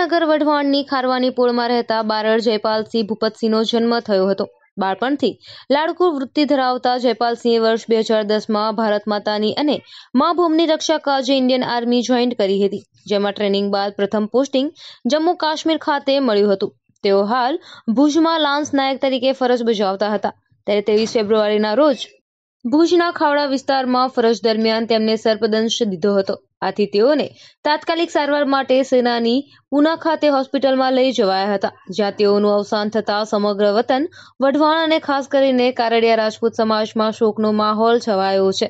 સુરેન્દ્રનગર વઢવાણની ખારવાની પોળમાં રહેતા બારડ જયપાલસિંહ ભૂપતસિંહનો જન્મ થયો હતો બાળપણથી લાડકુર વૃત્તિ ધરાવતા જયપાલસિંહે વર્ષ બે હજાર દસમાં ભારત માતાની અને મા ભૂમની રક્ષા કાજે ઇન્ડિયન આર્મી જોઈન્ટ કરી હતી જેમાં ટ્રેનિંગ બાદ પ્રથમ પોસ્ટિંગ જમ્મુ કાશ્મીર ખાતે મળ્યું હતું તેઓ હાલ ભુજમાં લાન્સ નાયક તરીકે ફરજ બજાવતા હતા ત્યારે ત્રેવીસ ફેબ્રુઆરીના રોજ ભુજના ખાવડા વિસ્તારમાં ફરજ દરમિયાન તેમને સર્પદંશ દીધો હતો આથી તેઓને તાત્કાલિક સારવાર માટે સેનાની પૂના ખાતે હોસ્પિટલમાં લઈ જવાયા હતા જ્યાં તેઓનું અવસાન થતાં સમગ્ર વતન વઢવાણ અને ખાસ કરીને કારડિયા રાજપૂત સમાજમાં શોકનો માહોલ છવાયો છે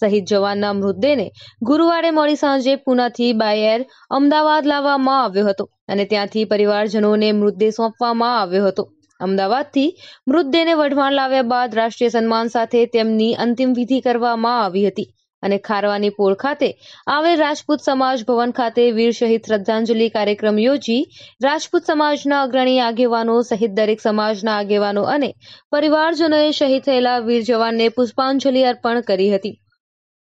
શહીદ જવાનના મૃતદેહને ગુરુવારે મોડી સાંજે પૂનાથી બાય એર અમદાવાદ લાવવામાં આવ્યો હતો અને ત્યાંથી પરિવારજનોને મૃતદેહ સોંપવામાં આવ્યો હતો અમદાવાદથી મૃતદેહને વઢવાણ લાવ્યા બાદ રાષ્ટ્રીય સન્માન સાથે તેમની અંતિમ વિધિ કરવામાં આવી હતી અને ખારવાની પોળ ખાતે આવેલ રાજપૂત સમાજ ભવન ખાતે વીર શહીદ શ્રદ્ધાંજલિ કાર્યક્રમ યોજી રાજપૂત સમાજના અગ્રણી આગેવાનો સહિત દરેક સમાજના આગેવાનો અને પરિવારજનોએ શહીદ થયેલા વીર જવાનને પુષ્પાંજલિ અર્પણ કરી હતી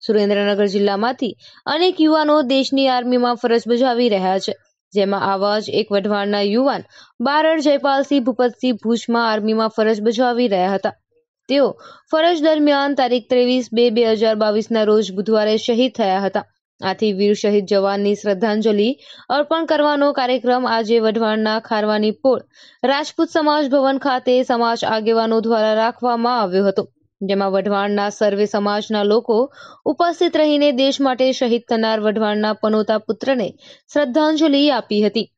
સુરેન્દ્રનગર જિલ્લામાંથી અનેક યુવાનો દેશની આર્મીમાં ફરજ બજાવી રહ્યા છે જેમાં આવા જ એક વઢવાણના યુવાન બારડ જયપાલસિંહ ભૂપતસિંહ ભુજમાં આર્મીમાં ફરજ બજાવી રહ્યા હતા તેઓ ફરજ દરમિયાન તારીખ ત્રેવીસ બે બે હજાર બાવીસના રોજ બુધવારે શહીદ થયા હતા આથી વીર શહીદ જવાનની શ્રદ્ધાંજલિ અર્પણ કરવાનો કાર્યક્રમ આજે વઢવાણના ખારવાની પોળ રાજપૂત સમાજ ભવન ખાતે સમાજ આગેવાનો દ્વારા રાખવામાં આવ્યો હતો જેમાં વઢવાણના સર્વે સમાજના લોકો ઉપસ્થિત રહીને દેશ માટે શહીદ થનાર વઢવાણના પનોતા પુત્રને શ્રદ્ધાંજલિ આપી હતી